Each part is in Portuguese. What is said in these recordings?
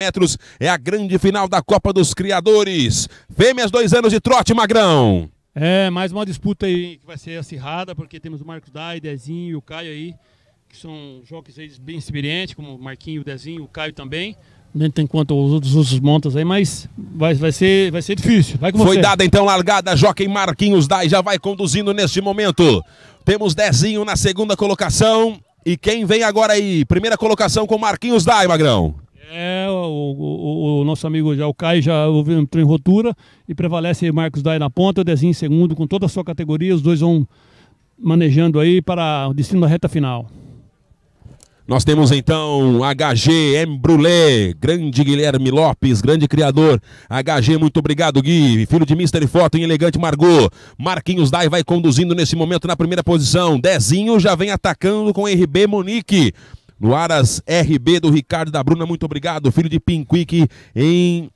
metros é a grande final da Copa dos Criadores. Fêmeas, dois anos de trote, Magrão. É, mais uma disputa aí que vai ser acirrada, porque temos o Marcos Dai, Dezinho e o Caio aí, que são jogos bem experientes, como o Marquinho, o Dezinho, o Caio também. dentro tem quanto os outros, outros montas aí, mas vai, vai, ser, vai ser difícil. Vai com Foi dada então largada, Jockey Marquinhos Dai já vai conduzindo neste momento. Temos Dezinho na segunda colocação. E quem vem agora aí? Primeira colocação com Marquinhos Dai, Magrão. É, o, o, o, nosso amigo já, o Caio já entrou em rotura e prevalece Marcos Dai na ponta, o Dezinho em segundo, com toda a sua categoria, os dois vão manejando aí para o destino da reta final. Nós temos então HG Embrulé, grande Guilherme Lopes, grande criador. HG, muito obrigado, Gui. Filho de Mister Foto em Elegante Margot. Marquinhos Dai vai conduzindo nesse momento na primeira posição. Dezinho já vem atacando com RB Monique no Aras RB do Ricardo da Bruna, muito obrigado, filho de Pinquique em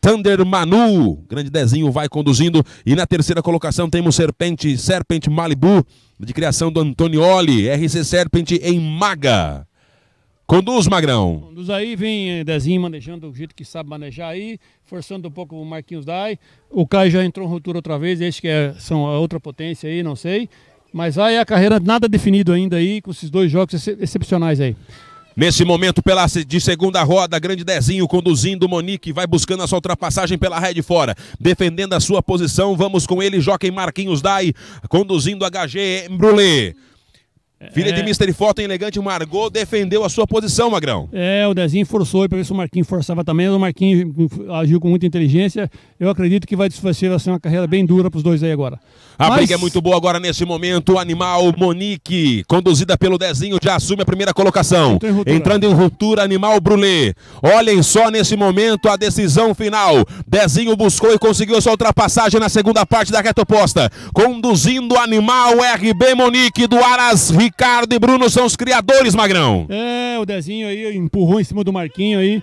Thunder Manu, grande Dezinho vai conduzindo. E na terceira colocação temos Serpente, Serpente Malibu, de criação do Antonioli, RC Serpente em Maga. Conduz, Magrão. Conduz aí, vem eh, Dezinho manejando do jeito que sabe manejar aí, forçando um pouco o Marquinhos Dai. O Caio já entrou em ruptura outra vez, esse que é, são a outra potência aí, não sei. Mas aí a carreira nada definido ainda aí, com esses dois jogos ex excepcionais aí. Nesse momento, pela de segunda roda, grande Dezinho conduzindo Monique, vai buscando a sua ultrapassagem pela rede fora. Defendendo a sua posição, vamos com ele, Joaquim Marquinhos Dai, conduzindo HG Embrulé. Filha é... de Mister Foto elegante, Margot defendeu a sua posição, Magrão. É, o Dezinho forçou para ver se o Marquinhos forçava também. O Marquinhos agiu com muita inteligência. Eu acredito que vai ser assim, uma carreira bem dura para os dois aí agora. A Mas... briga é muito boa agora nesse momento. O animal Monique, conduzida pelo Dezinho, já assume a primeira colocação. Em Entrando em ruptura, animal Brulé. Olhem só nesse momento a decisão final. Dezinho buscou e conseguiu sua ultrapassagem na segunda parte da reta oposta. Conduzindo o animal RB Monique do Aras Ricardo. Ricardo e Bruno são os criadores, Magrão. É, o Dezinho aí empurrou em cima do Marquinho aí.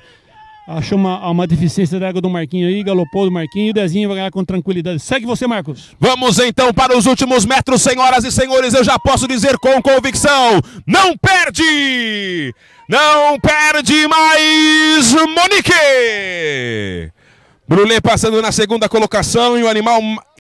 Achou uma, uma deficiência da água do Marquinho aí, galopou do Marquinho e o Dezinho vai ganhar com tranquilidade. Segue você, Marcos. Vamos então para os últimos metros, senhoras e senhores. Eu já posso dizer com convicção: não perde! Não perde mais, Monique! Brulé passando na segunda colocação e o animal